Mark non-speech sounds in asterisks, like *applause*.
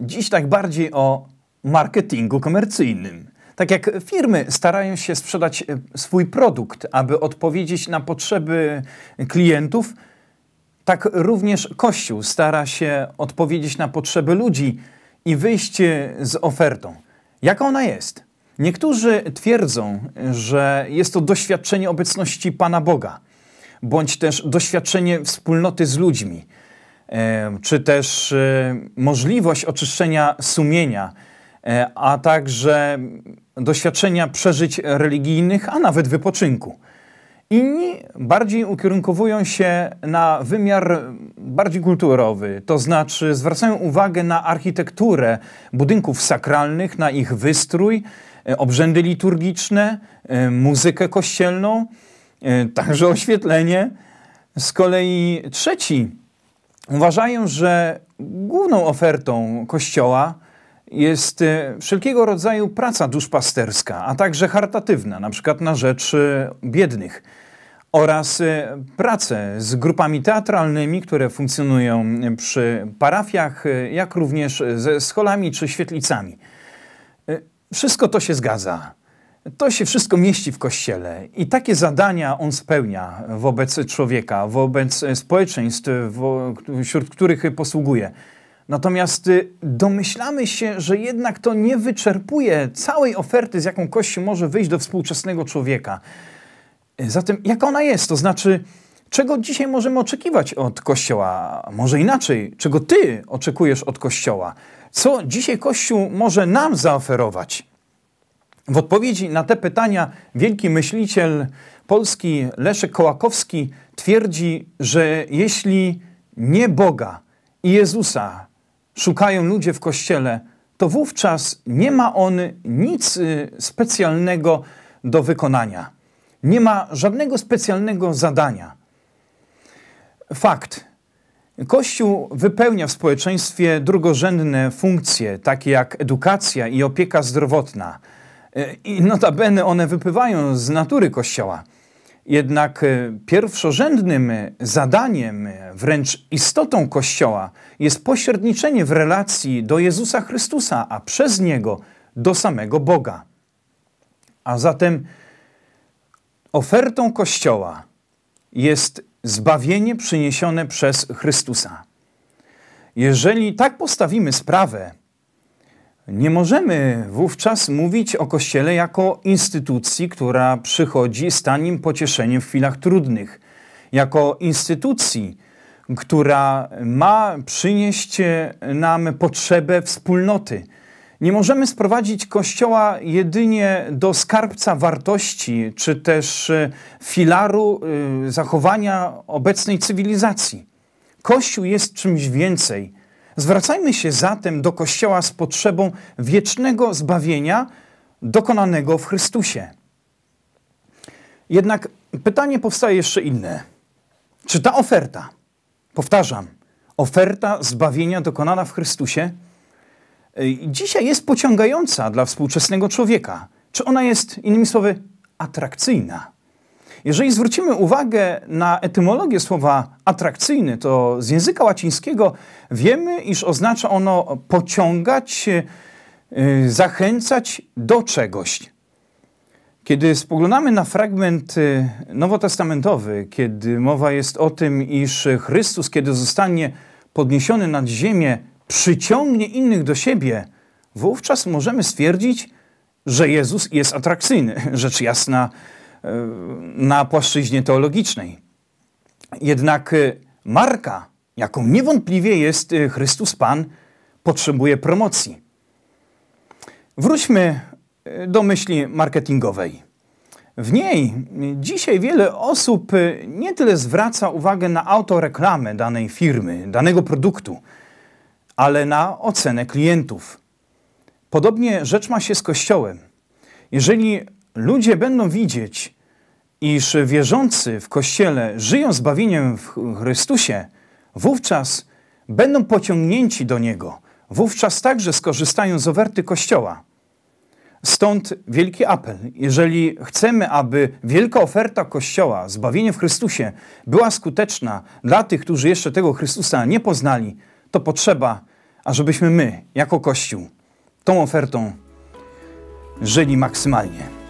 Dziś tak bardziej o marketingu komercyjnym. Tak jak firmy starają się sprzedać e, swój produkt, aby odpowiedzieć na potrzeby klientów, tak również Kościół stara się odpowiedzieć na potrzeby ludzi i wyjść e, z ofertą. Jaka ona jest? Niektórzy twierdzą, że jest to doświadczenie obecności Pana Boga, bądź też doświadczenie wspólnoty z ludźmi czy też y, możliwość oczyszczenia sumienia, e, a także doświadczenia przeżyć religijnych, a nawet wypoczynku. Inni bardziej ukierunkowują się na wymiar bardziej kulturowy, to znaczy zwracają uwagę na architekturę budynków sakralnych, na ich wystrój, e, obrzędy liturgiczne, e, muzykę kościelną, także oświetlenie. Z kolei trzeci uważają, że główną ofertą Kościoła jest y, wszelkiego rodzaju praca duszpasterska, a także charytatywna, na przykład na rzecz y, biednych oraz y, prace z grupami teatralnymi, które funkcjonują przy parafiach, jak również ze scholami czy świetlicami. Wszystko to się zgadza. To się wszystko mieści w kościele i takie zadania on spełnia wobec człowieka, wobec społeczeństw, wśród których posługuje. Natomiast y, domyślamy się, że jednak to nie wyczerpuje całej oferty, z jaką Kościół może wyjść do współczesnego człowieka. Y, zatem, jak ona jest? To znaczy, czego dzisiaj możemy oczekiwać od Kościoła? Może inaczej, czego Ty oczekujesz od Kościoła? Co dzisiaj Kościół może nam zaoferować? W odpowiedzi na te pytania wielki myśliciel polski Leszek Kołakowski twierdzi, że jeśli nie Boga i Jezusa szukają ludzie w kościele, to wówczas nie ma on nic y, specjalnego do wykonania. Nie ma żadnego specjalnego zadania. Fakt. Kościół wypełnia w społeczeństwie drugorzędne funkcje, takie jak edukacja i opieka zdrowotna. E, i notabene one wypływają z natury Kościoła. Jednak e, pierwszorzędnym e, zadaniem, wręcz istotą Kościoła jest pośredniczenie w relacji do Jezusa Chrystusa, a przez Niego do samego Boga. A zatem ofertą Kościoła jest zbawienie przyniesione przez Chrystusa. Jeżeli tak postawimy sprawę, nie możemy wówczas mówić o Kościele jako instytucji, która przychodzi z tanim pocieszeniem w chwilach trudnych, jako instytucji, która ma przynieść e, nam potrzebę wspólnoty. Nie możemy sprowadzić Kościoła jedynie do skarbca wartości czy też e, filaru e, zachowania obecnej cywilizacji. Kościół jest czymś więcej Zwracajmy się zatem do Kościoła z potrzebą wiecznego zbawienia dokonanego w Chrystusie. Jednak pytanie powstaje jeszcze inne. Czy ta oferta, powtarzam, oferta zbawienia dokonana w Chrystusie, y, dzisiaj jest pociągająca dla współczesnego człowieka? Czy ona jest, innymi słowy, atrakcyjna? Jeżeli zwrócimy uwagę na etymologię słowa atrakcyjny, to z języka łacińskiego wiemy, iż oznacza ono pociągać, y, zachęcać do czegoś. Kiedy spoglądamy na fragment y, nowotestamentowy, kiedy mowa jest o tym, iż Chrystus, kiedy zostanie podniesiony nad ziemię, przyciągnie innych do siebie, wówczas możemy stwierdzić, że Jezus jest atrakcyjny. *laughs* Rzecz jasna, E, na płaszczyźnie teologicznej. Jednak e, marka, jaką niewątpliwie jest e, Chrystus Pan, potrzebuje promocji. Wróćmy do myśli marketingowej. W niej dzisiaj wiele osób nie tyle zwraca uwagę na autoreklamę danej firmy, danego produktu, ale na ocenę klientów. Podobnie rzecz ma się z Kościołem. Jeżeli ludzie będą widzieć, iż wierzący w Kościele żyją zbawieniem w Chrystusie, wówczas będą pociągnięci do Niego, wówczas także skorzystają z oferty Kościoła. Stąd wielki apel. Jeżeli chcemy, aby wielka oferta Kościoła, zbawienie w Chrystusie, była skuteczna dla tych, którzy jeszcze tego Chrystusa nie poznali, to potrzeba, ażebyśmy my, jako Kościół, tą ofertą żyli maksymalnie.